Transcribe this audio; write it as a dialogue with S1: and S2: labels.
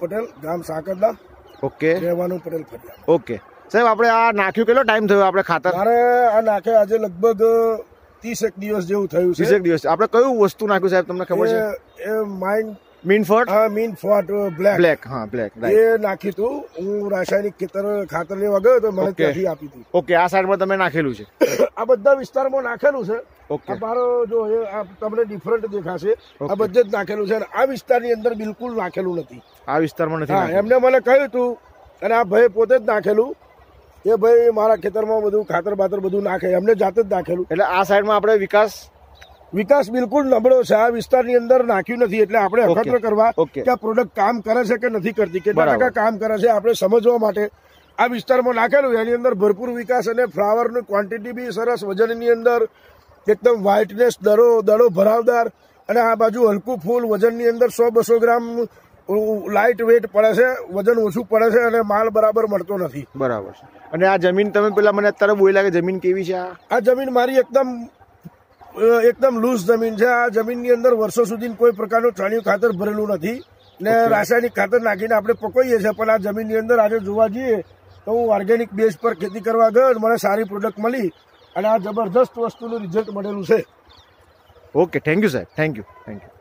S1: પટેલ ગામ સાંકરદા ઓકે રહેવાનું પટેલ ફરિયા ઓકે સાહેબ આપણે આ નાખ્યું કેટલો ટાઈમ થયો આપણે ખાતર મારે આ નાખે આજે લગભગ ત્રીસ એક દિવસ જેવું થયું છે એક દિવસ આપણે કયું વસ્તુ નાખ્યું સાહેબ તમને ખબર છે એ માઇન્ડ મીન ફોર્ટ હા મીન ફોર્ટ બ્લેક બ્લેક હા બ્લેક એ નાખ્યું તું હું રાસાયણિક ખેતર ખાતર લેવા ગયો તો મને ત્યાંથી આપી હતી ઓકે આ સાઈડમાં તમે નાખેલું છે આ બધા વિસ્તારમાં નાખેલું છે ઓકે અમારો જો તમને ડિફરન્ટ દેખાશે આ બધે જ નાખેલું છે આ વિસ્તારની અંદર બિલકુલ નાખેલું નથી આ વિસ્તારમાં નથી એમને મને કહ્યું હતું અને આ ભાઈ પોતે જ નાખેલું એ ભાઈ મારા ખેતરમાં બધું ખાતર બાતર બધું નાખે એમને જાતે જ નાખેલું એટલે આ સાઈડમાં આપણે વિકાસ વિકાસ બિલકુલ નબળો છે આ વિસ્તારની અંદર નાખ્યું નથી એટલે આપણે અખતરો કરવા કે આ પ્રોડક્ટ કામ કરે છે કે નથી કરતી કેટલા ટકા કામ કરે છે આપણે સમજવા માટે આ વિસ્તારમાં નાખેલું એની અંદર ભરપૂર વિકાસ અને ફ્લાવરની ક્વોન્ટિટી બી સરસ વજનની અંદર એકદમ વ્હાઇટનેસ દડો દડો ભરાવદાર અને આ બાજુ હલકું ફૂલ વજનની અંદર સો બસો ગ્રામ લાઇટ વેટ પડે છે વજન ઓછું પડે છે અને માલ બરાબર મળતો નથી બરાબર છે અને આ જમીન તમે પેલા મને અત્યારે બોલ્યા લાગે જમીન કેવી છે આ જમીન મારી એકદમ એકદમ લૂઝ જમીન છે આ જમીનની અંદર વર્ષો સુધી કોઈ પ્રકારનું ચાણિયું ખાતર ભરેલું નથી ને રાસાયણિક ખાતર નાખીને આપણે પકવીએ છીએ પણ આ જમીનની અંદર આજે જોવા જઈએ તો હું ઓર્ગેનિક બેઝ પર ખેતી કરવા ગયો મને સારી પ્રોડક્ટ મળી અને આ જબરદસ્ત વસ્તુનું રિઝલ્ટ મળેલું છે ઓકે થેન્ક યુ સાહેબ થેન્ક યુ થેન્ક યુ